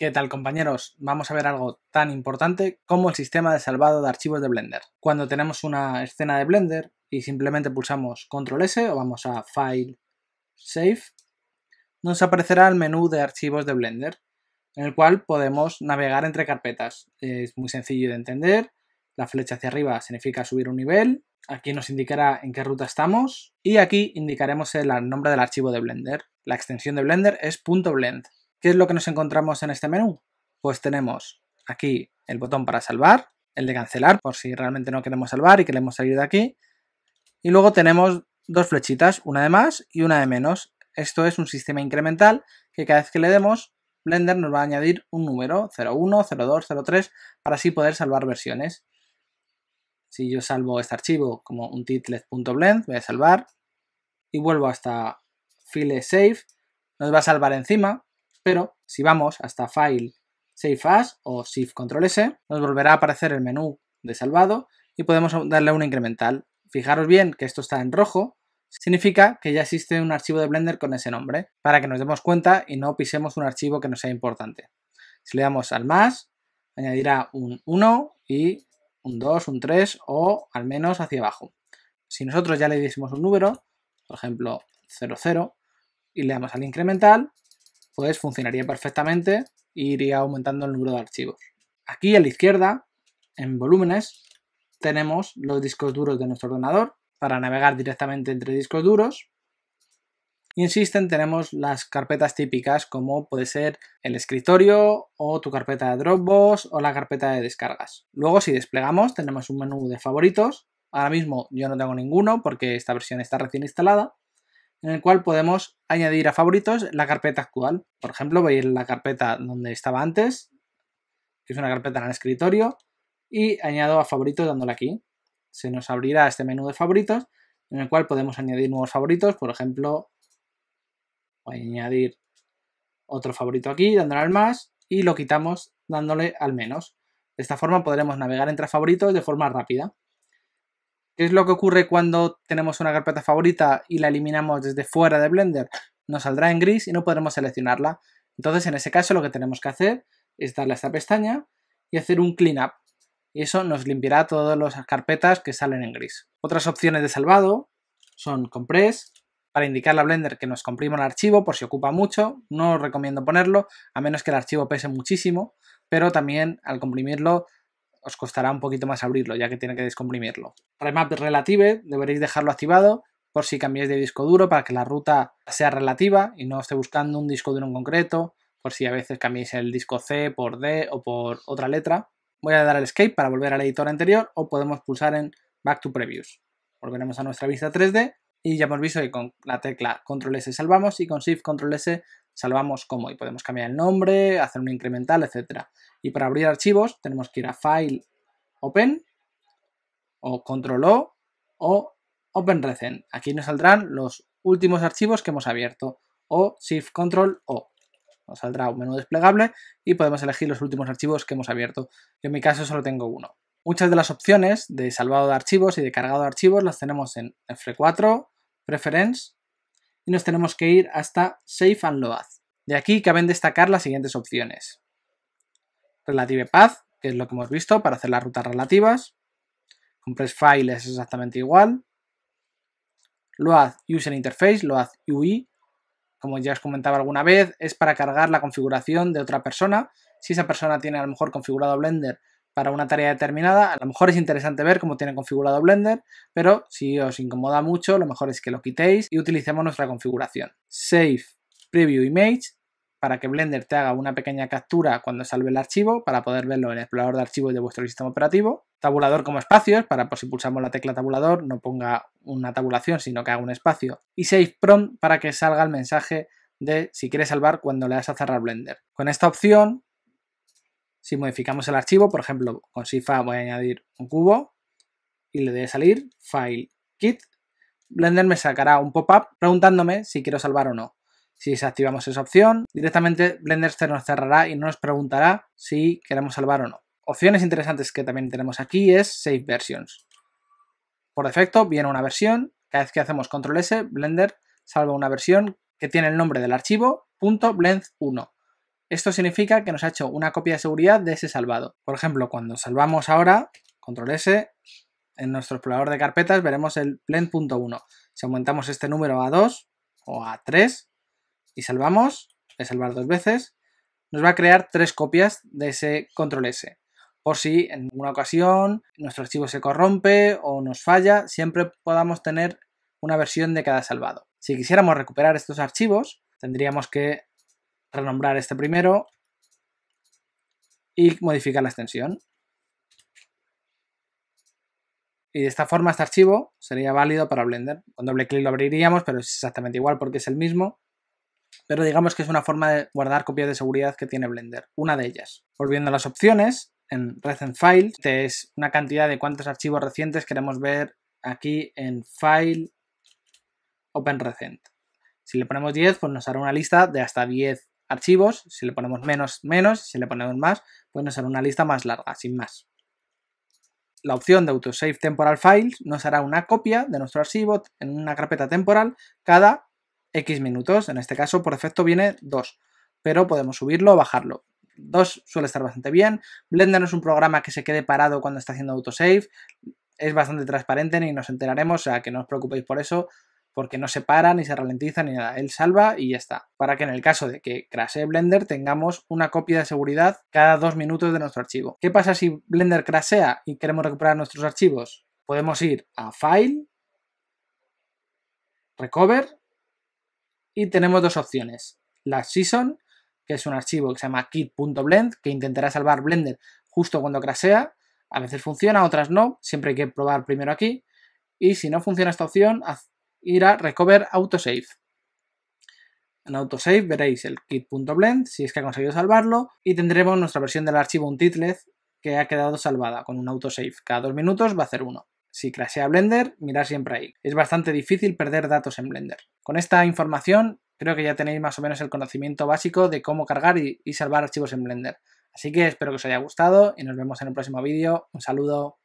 ¿Qué tal compañeros? Vamos a ver algo tan importante como el sistema de salvado de archivos de Blender. Cuando tenemos una escena de Blender y simplemente pulsamos ctrl S o vamos a File, Save, nos aparecerá el menú de archivos de Blender, en el cual podemos navegar entre carpetas. Es muy sencillo de entender, la flecha hacia arriba significa subir un nivel, aquí nos indicará en qué ruta estamos y aquí indicaremos el nombre del archivo de Blender. La extensión de Blender es .blend ¿Qué es lo que nos encontramos en este menú? Pues tenemos aquí el botón para salvar, el de cancelar por si realmente no queremos salvar y queremos salir de aquí. Y luego tenemos dos flechitas, una de más y una de menos. Esto es un sistema incremental que cada vez que le demos, Blender nos va a añadir un número, 01, 02, 03, para así poder salvar versiones. Si yo salvo este archivo como un titlet.blend, voy a salvar y vuelvo hasta file save, nos va a salvar encima, pero si vamos hasta File, Save As o Shift Control S, nos volverá a aparecer el menú de salvado y podemos darle un incremental. Fijaros bien que esto está en rojo, significa que ya existe un archivo de Blender con ese nombre, para que nos demos cuenta y no pisemos un archivo que no sea importante. Si le damos al más, añadirá un 1 y un 2, un 3 o al menos hacia abajo. Si nosotros ya le diésemos un número, por ejemplo 00, y le damos al incremental, pues funcionaría perfectamente e iría aumentando el número de archivos. Aquí a la izquierda, en volúmenes, tenemos los discos duros de nuestro ordenador para navegar directamente entre discos duros. Y en System tenemos las carpetas típicas como puede ser el escritorio o tu carpeta de Dropbox o la carpeta de descargas. Luego si desplegamos tenemos un menú de favoritos. Ahora mismo yo no tengo ninguno porque esta versión está recién instalada en el cual podemos añadir a favoritos la carpeta actual. Por ejemplo, voy a ir a la carpeta donde estaba antes, que es una carpeta en el escritorio, y añado a favoritos dándole aquí. Se nos abrirá este menú de favoritos, en el cual podemos añadir nuevos favoritos, por ejemplo, voy a añadir otro favorito aquí, dándole al más, y lo quitamos dándole al menos. De esta forma podremos navegar entre favoritos de forma rápida. ¿Qué es lo que ocurre cuando tenemos una carpeta favorita y la eliminamos desde fuera de Blender? Nos saldrá en gris y no podremos seleccionarla. Entonces, en ese caso, lo que tenemos que hacer es darle a esta pestaña y hacer un cleanup. Y eso nos limpiará todas las carpetas que salen en gris. Otras opciones de salvado son compress, para indicarle a Blender que nos comprima el archivo por si ocupa mucho. No os recomiendo ponerlo, a menos que el archivo pese muchísimo, pero también al comprimirlo os costará un poquito más abrirlo, ya que tiene que descomprimirlo. Remap Relative deberéis dejarlo activado por si cambiáis de disco duro para que la ruta sea relativa y no esté buscando un disco duro en concreto, por si a veces cambiáis el disco C por D o por otra letra. Voy a dar al escape para volver al editor anterior o podemos pulsar en Back to Previews. Volveremos a nuestra vista 3D y ya hemos visto que con la tecla Control S salvamos y con Shift Control S salvamos como y podemos cambiar el nombre, hacer un incremental, etc. Y para abrir archivos tenemos que ir a File, Open, o Control O, o Open Recent. Aquí nos saldrán los últimos archivos que hemos abierto, o Shift Control O. Nos saldrá un menú desplegable y podemos elegir los últimos archivos que hemos abierto. Yo en mi caso solo tengo uno. Muchas de las opciones de salvado de archivos y de cargado de archivos las tenemos en F4, Preference, y nos tenemos que ir hasta Safe and Load. De aquí caben destacar las siguientes opciones. Relative Path, que es lo que hemos visto para hacer las rutas relativas. Compress File es exactamente igual. Load User Interface, Load UI, como ya os comentaba alguna vez, es para cargar la configuración de otra persona. Si esa persona tiene a lo mejor configurado Blender para una tarea determinada. A lo mejor es interesante ver cómo tiene configurado Blender, pero si os incomoda mucho, lo mejor es que lo quitéis y utilicemos nuestra configuración. Save Preview Image para que Blender te haga una pequeña captura cuando salve el archivo para poder verlo en el explorador de archivos de vuestro sistema operativo. Tabulador como espacios para por si pulsamos la tecla tabulador no ponga una tabulación sino que haga un espacio. Y Save Prompt para que salga el mensaje de si quieres salvar cuando le das a cerrar Blender. Con esta opción si modificamos el archivo, por ejemplo, con SIFA voy a añadir un cubo y le doy a salir, File, Kit. Blender me sacará un pop-up preguntándome si quiero salvar o no. Si desactivamos esa opción, directamente Blender se nos cerrará y no nos preguntará si queremos salvar o no. Opciones interesantes que también tenemos aquí es Save Versions. Por defecto viene una versión, cada vez que hacemos Control S, Blender salva una versión que tiene el nombre del archivo .blend1. Esto significa que nos ha hecho una copia de seguridad de ese salvado. Por ejemplo, cuando salvamos ahora, control S, en nuestro explorador de carpetas veremos el blend.1. Si aumentamos este número a 2 o a 3 y salvamos, es salvar dos veces, nos va a crear tres copias de ese control S. Por si en alguna ocasión nuestro archivo se corrompe o nos falla, siempre podamos tener una versión de cada salvado. Si quisiéramos recuperar estos archivos, tendríamos que renombrar este primero y modificar la extensión. Y de esta forma este archivo sería válido para Blender. Con doble clic lo abriríamos, pero es exactamente igual porque es el mismo. Pero digamos que es una forma de guardar copias de seguridad que tiene Blender, una de ellas. Volviendo a las opciones, en Recent Files, este es una cantidad de cuántos archivos recientes queremos ver aquí en File, Open Recent. Si le ponemos 10, pues nos hará una lista de hasta 10 archivos, si le ponemos menos, menos, si le ponemos más, pues nos hará una lista más larga, sin más. La opción de Autosave Temporal Files nos hará una copia de nuestro archivo en una carpeta temporal cada X minutos, en este caso por defecto viene 2, pero podemos subirlo o bajarlo. 2 suele estar bastante bien, Blender no es un programa que se quede parado cuando está haciendo autosave, es bastante transparente y nos enteraremos, o sea que no os preocupéis por eso, porque no se para, ni se ralentiza, ni nada. Él salva y ya está. Para que en el caso de que crashe Blender tengamos una copia de seguridad cada dos minutos de nuestro archivo. ¿Qué pasa si Blender crasea y queremos recuperar nuestros archivos? Podemos ir a File, Recover y tenemos dos opciones. La Season, que es un archivo que se llama kit.blend, que intentará salvar Blender justo cuando crasea, A veces funciona, otras no. Siempre hay que probar primero aquí. Y si no funciona esta opción, ir a Recover Autosave. En Autosave veréis el kit.blend, si es que ha conseguido salvarlo, y tendremos nuestra versión del archivo Untitled que ha quedado salvada con un autosave. Cada dos minutos va a hacer uno. Si crashea Blender, mirad siempre ahí. Es bastante difícil perder datos en Blender. Con esta información creo que ya tenéis más o menos el conocimiento básico de cómo cargar y, y salvar archivos en Blender. Así que espero que os haya gustado y nos vemos en el próximo vídeo. Un saludo.